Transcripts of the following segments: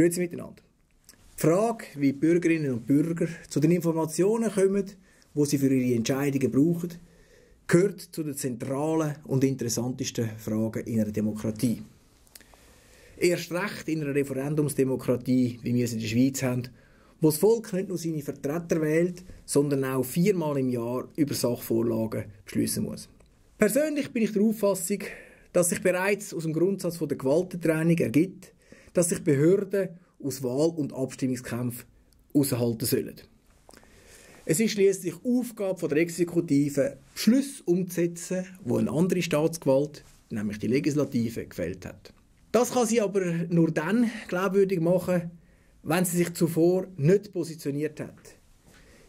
Grüezi miteinander. Die Frage, wie Bürgerinnen und Bürger zu den Informationen kommen, die sie für ihre Entscheidungen brauchen, gehört zu den zentralen und interessantesten Fragen in einer Demokratie. Erst recht in einer Referendumsdemokratie, wie wir es in der Schweiz haben, wo das Volk nicht nur seine Vertreter wählt, sondern auch viermal im Jahr über Sachvorlagen beschließen muss. Persönlich bin ich der Auffassung, dass sich bereits aus dem Grundsatz der Gewaltentrennung ergibt, dass sich Behörden aus Wahl- und Abstimmungskämpfen aushalten sollen. Es ist schließlich Aufgabe der Exekutive, Beschlüsse umzusetzen, wo eine andere Staatsgewalt, nämlich die Legislative, gefällt hat. Das kann sie aber nur dann glaubwürdig machen, wenn sie sich zuvor nicht positioniert hat.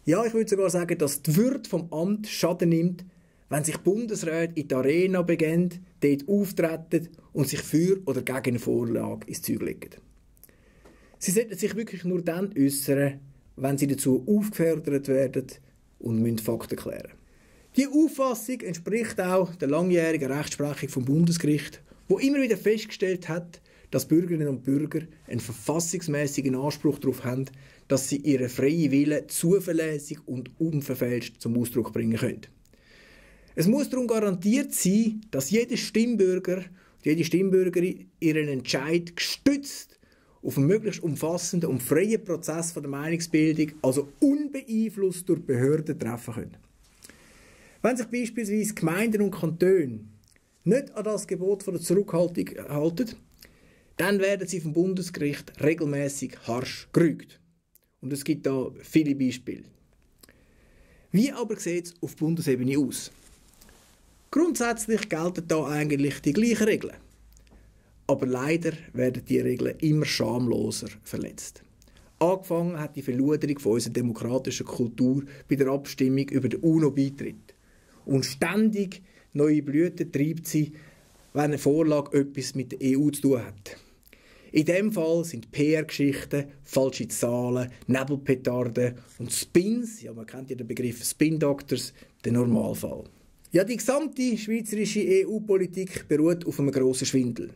Ja, ich würde sogar sagen, dass die Würde vom Amt Schaden nimmt, wenn sich Bundesräte in die Arena begeben, dort auftreten und sich für oder gegen eine Vorlage ins Zeug legen. Sie sollten sich wirklich nur dann äußern, wenn sie dazu aufgefordert werden und müssen Fakten klären. Die Auffassung entspricht auch der langjährigen Rechtsprechung vom Bundesgericht, wo immer wieder festgestellt hat, dass Bürgerinnen und Bürger einen verfassungsmäßigen Anspruch darauf haben, dass sie ihren freien Willen zuverlässig und unverfälscht zum Ausdruck bringen können. Es muss darum garantiert sein, dass jeder Stimmbürger und jede Stimmbürgerin ihren Entscheid gestützt auf einen möglichst umfassenden und freien Prozess von der Meinungsbildung, also unbeeinflusst durch Behörden, treffen können. Wenn sich beispielsweise Gemeinden und Kantone nicht an das Gebot von der Zurückhaltung halten, dann werden sie vom Bundesgericht regelmäßig harsch gerügt. Und es gibt da viele Beispiele. Wie aber sieht es auf Bundesebene aus? Grundsätzlich gelten da eigentlich die gleichen Regeln. Aber leider werden die Regeln immer schamloser verletzt. Angefangen hat die Verluderung von unserer demokratischen Kultur bei der Abstimmung über den UNO-Beitritt. Und ständig neue Blüten treibt sie, wenn eine Vorlage etwas mit der EU zu tun hat. In dem Fall sind PR-Geschichten, falsche Zahlen, Nebelpetarden und Spins, ja man kennt ja den Begriff Spin-Doctors, der Normalfall. Ja, die gesamte schweizerische EU-Politik beruht auf einem grossen Schwindel.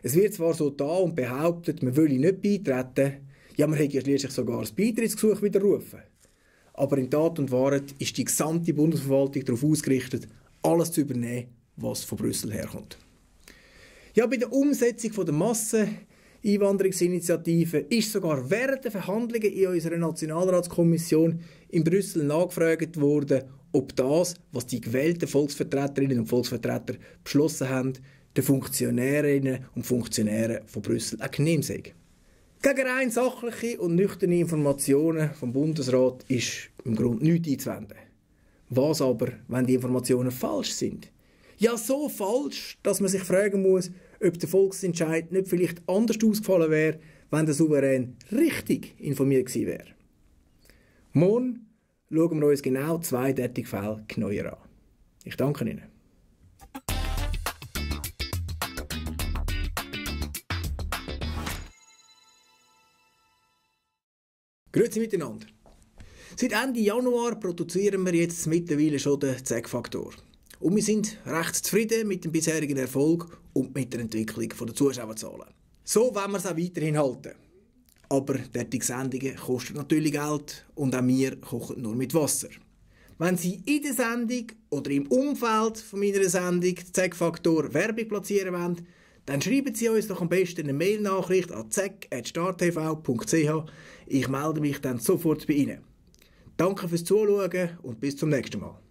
Es wird zwar so da und behauptet, man wolle nicht beitreten, ja, man hätte ja schließlich sogar das Beitrittsgesuch widerrufen. Aber in Tat und Wahrheit ist die gesamte Bundesverwaltung darauf ausgerichtet, alles zu übernehmen, was von Brüssel herkommt. Ja, bei der Umsetzung der Massen Einwanderungsinitiative ist sogar während der Verhandlungen in unserer Nationalratskommission in Brüssel nachgefragt worden, ob das, was die gewählten Volksvertreterinnen und Volksvertreter beschlossen haben, den Funktionärinnen und Funktionären von Brüssel auch genehm sei. Gegen rein sachliche und nüchterne Informationen vom Bundesrat ist im Grunde nichts einzuwenden. Was aber, wenn die Informationen falsch sind? Ja, so falsch, dass man sich fragen muss, ob der Volksentscheid nicht vielleicht anders ausgefallen wäre, wenn der Souverän richtig informiert gewesen wäre. Morgen schauen wir uns genau zwei derartige Fälle genauer an. Ich danke Ihnen. Grüezi miteinander. Seit Ende Januar produzieren wir jetzt mittlerweile schon den zeg faktor und wir sind recht zufrieden mit dem bisherigen Erfolg und mit der Entwicklung der Zuschauerzahlen. So wollen wir es auch weiterhin halten. Aber derartige Sendungen kosten natürlich Geld und auch wir kochen nur mit Wasser. Wenn Sie in der Sendung oder im Umfeld von meiner Sendung ZEG-Faktor Werbung platzieren wollen, dann schreiben Sie uns doch am besten eine Mail-Nachricht an zeg.startv.ch. Ich melde mich dann sofort bei Ihnen. Danke fürs Zuschauen und bis zum nächsten Mal.